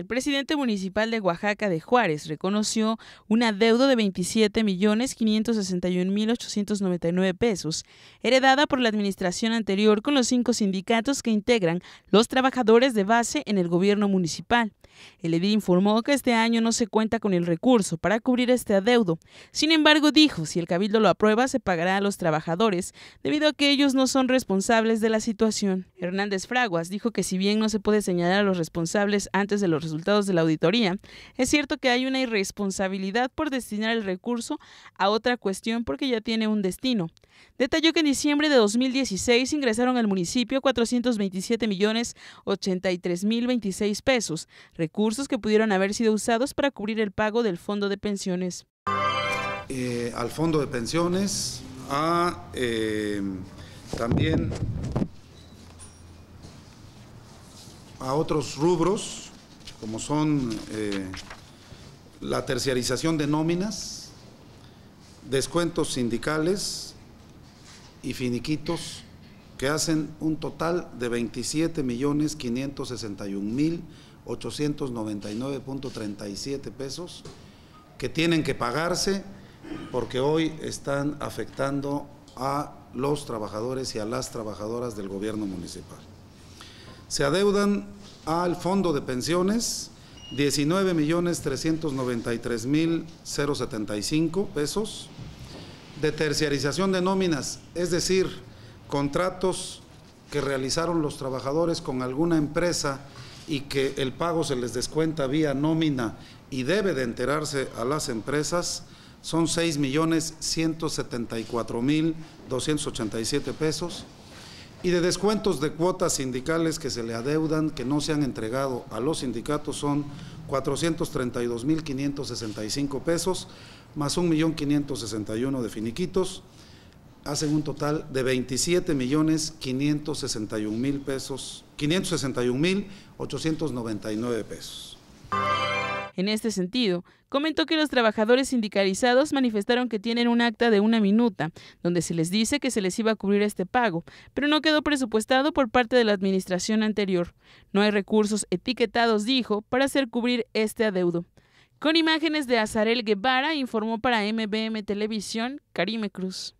El presidente municipal de Oaxaca de Juárez reconoció un adeudo de 27.561.899 pesos, heredada por la administración anterior con los cinco sindicatos que integran los trabajadores de base en el gobierno municipal. El edil informó que este año no se cuenta con el recurso para cubrir este adeudo. Sin embargo, dijo, si el cabildo lo aprueba, se pagará a los trabajadores, debido a que ellos no son responsables de la situación. Hernández Fraguas dijo que si bien no se puede señalar a los responsables antes de los resultados de la auditoría, es cierto que hay una irresponsabilidad por destinar el recurso a otra cuestión porque ya tiene un destino. Detalló que en diciembre de 2016 ingresaron al municipio 427 millones 83 mil 26 pesos, recursos que pudieron haber sido usados para cubrir el pago del fondo de pensiones. Eh, al fondo de pensiones, a eh, también a otros rubros como son eh, la terciarización de nóminas, descuentos sindicales y finiquitos que hacen un total de 27.561.899.37 pesos que tienen que pagarse porque hoy están afectando a los trabajadores y a las trabajadoras del gobierno municipal se adeudan al Fondo de Pensiones 19.393.075 millones pesos, de terciarización de nóminas, es decir, contratos que realizaron los trabajadores con alguna empresa y que el pago se les descuenta vía nómina y debe de enterarse a las empresas, son 6.174.287 millones mil pesos y de descuentos de cuotas sindicales que se le adeudan que no se han entregado a los sindicatos son 432.565 pesos más 1.561 de finiquitos, hacen un total de 27.561.000 pesos, 561.899 pesos. En este sentido, comentó que los trabajadores sindicalizados manifestaron que tienen un acta de una minuta, donde se les dice que se les iba a cubrir este pago, pero no quedó presupuestado por parte de la administración anterior. No hay recursos etiquetados, dijo, para hacer cubrir este adeudo. Con imágenes de Azarel Guevara, informó para MBM Televisión Karime Cruz.